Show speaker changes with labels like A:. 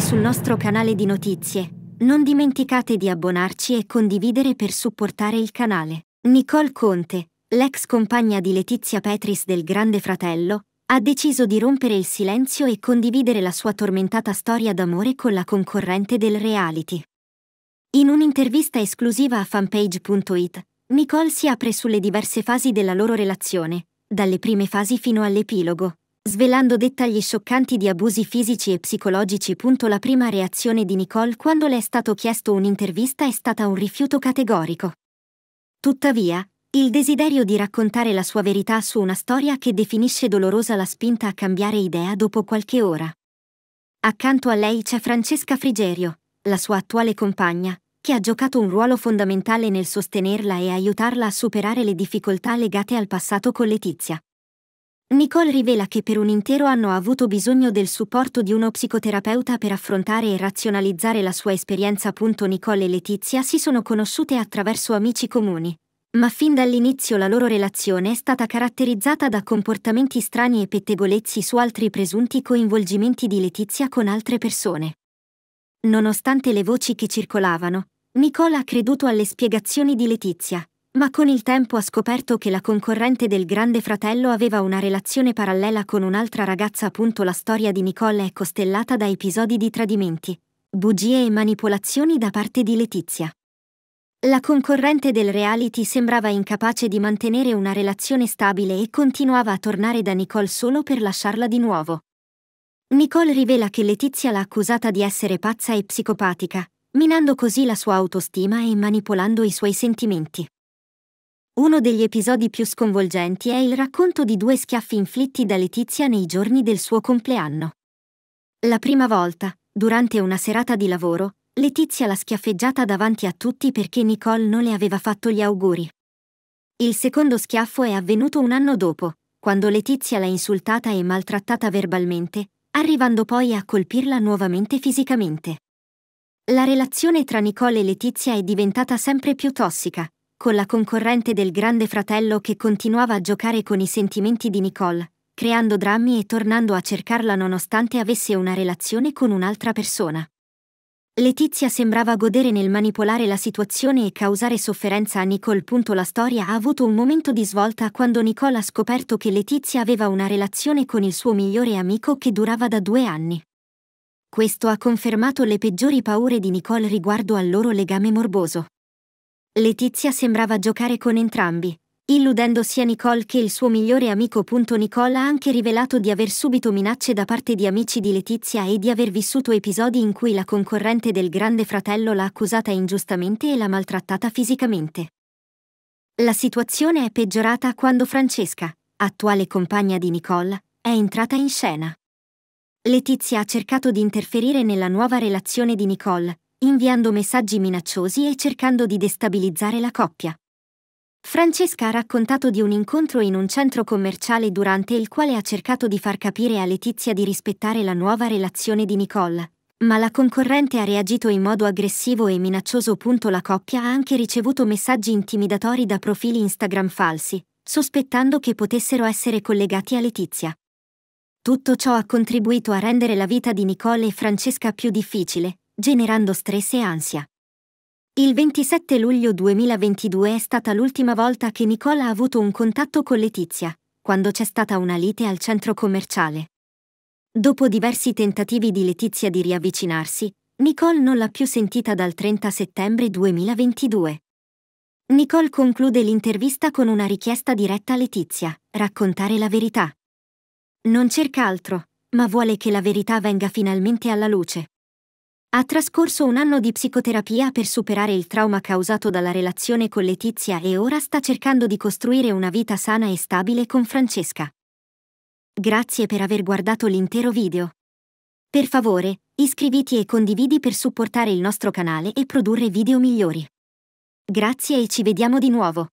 A: benvenuti sul nostro canale di notizie. Non dimenticate di abbonarci e condividere per supportare il canale. Nicole Conte, l'ex compagna di Letizia Petris del Grande Fratello, ha deciso di rompere il silenzio e condividere la sua tormentata storia d'amore con la concorrente del reality. In un'intervista esclusiva a fanpage.it, Nicole si apre sulle diverse fasi della loro relazione, dalle prime fasi fino all'epilogo svelando dettagli scioccanti di abusi fisici e psicologici. La prima reazione di Nicole quando le è stato chiesto un'intervista è stata un rifiuto categorico. Tuttavia, il desiderio di raccontare la sua verità su una storia che definisce dolorosa la spinta a cambiare idea dopo qualche ora. Accanto a lei c'è Francesca Frigerio, la sua attuale compagna, che ha giocato un ruolo fondamentale nel sostenerla e aiutarla a superare le difficoltà legate al passato con Letizia. Nicole rivela che per un intero anno ha avuto bisogno del supporto di uno psicoterapeuta per affrontare e razionalizzare la sua esperienza. Nicole e Letizia si sono conosciute attraverso amici comuni. Ma fin dall'inizio la loro relazione è stata caratterizzata da comportamenti strani e pettegolezzi su altri presunti coinvolgimenti di Letizia con altre persone. Nonostante le voci che circolavano, Nicole ha creduto alle spiegazioni di Letizia, ma con il tempo ha scoperto che la concorrente del Grande Fratello aveva una relazione parallela con un'altra ragazza. Appunto la storia di Nicole è costellata da episodi di tradimenti, bugie e manipolazioni da parte di Letizia. La concorrente del reality sembrava incapace di mantenere una relazione stabile e continuava a tornare da Nicole solo per lasciarla di nuovo. Nicole rivela che Letizia l'ha accusata di essere pazza e psicopatica, minando così la sua autostima e manipolando i suoi sentimenti. Uno degli episodi più sconvolgenti è il racconto di due schiaffi inflitti da Letizia nei giorni del suo compleanno. La prima volta, durante una serata di lavoro, Letizia l'ha schiaffeggiata davanti a tutti perché Nicole non le aveva fatto gli auguri. Il secondo schiaffo è avvenuto un anno dopo, quando Letizia l'ha insultata e maltrattata verbalmente, arrivando poi a colpirla nuovamente fisicamente. La relazione tra Nicole e Letizia è diventata sempre più tossica, con la concorrente del grande fratello che continuava a giocare con i sentimenti di Nicole, creando drammi e tornando a cercarla nonostante avesse una relazione con un'altra persona. Letizia sembrava godere nel manipolare la situazione e causare sofferenza a Nicole. La storia ha avuto un momento di svolta quando Nicole ha scoperto che Letizia aveva una relazione con il suo migliore amico che durava da due anni. Questo ha confermato le peggiori paure di Nicole riguardo al loro legame morboso. Letizia sembrava giocare con entrambi, illudendo sia Nicole che il suo migliore amico. Nicole ha anche rivelato di aver subito minacce da parte di amici di Letizia e di aver vissuto episodi in cui la concorrente del grande fratello l'ha accusata ingiustamente e l'ha maltrattata fisicamente. La situazione è peggiorata quando Francesca, attuale compagna di Nicole, è entrata in scena. Letizia ha cercato di interferire nella nuova relazione di Nicole, inviando messaggi minacciosi e cercando di destabilizzare la coppia. Francesca ha raccontato di un incontro in un centro commerciale durante il quale ha cercato di far capire a Letizia di rispettare la nuova relazione di Nicole, ma la concorrente ha reagito in modo aggressivo e minaccioso. La coppia ha anche ricevuto messaggi intimidatori da profili Instagram falsi, sospettando che potessero essere collegati a Letizia. Tutto ciò ha contribuito a rendere la vita di Nicole e Francesca più difficile, generando stress e ansia. Il 27 luglio 2022 è stata l'ultima volta che Nicola ha avuto un contatto con Letizia, quando c'è stata una lite al centro commerciale. Dopo diversi tentativi di Letizia di riavvicinarsi, Nicole non l'ha più sentita dal 30 settembre 2022. Nicole conclude l'intervista con una richiesta diretta a Letizia, raccontare la verità. Non cerca altro, ma vuole che la verità venga finalmente alla luce. Ha trascorso un anno di psicoterapia per superare il trauma causato dalla relazione con Letizia e ora sta cercando di costruire una vita sana e stabile con Francesca. Grazie per aver guardato l'intero video. Per favore, iscriviti e condividi per supportare il nostro canale e produrre video migliori. Grazie e ci vediamo di nuovo.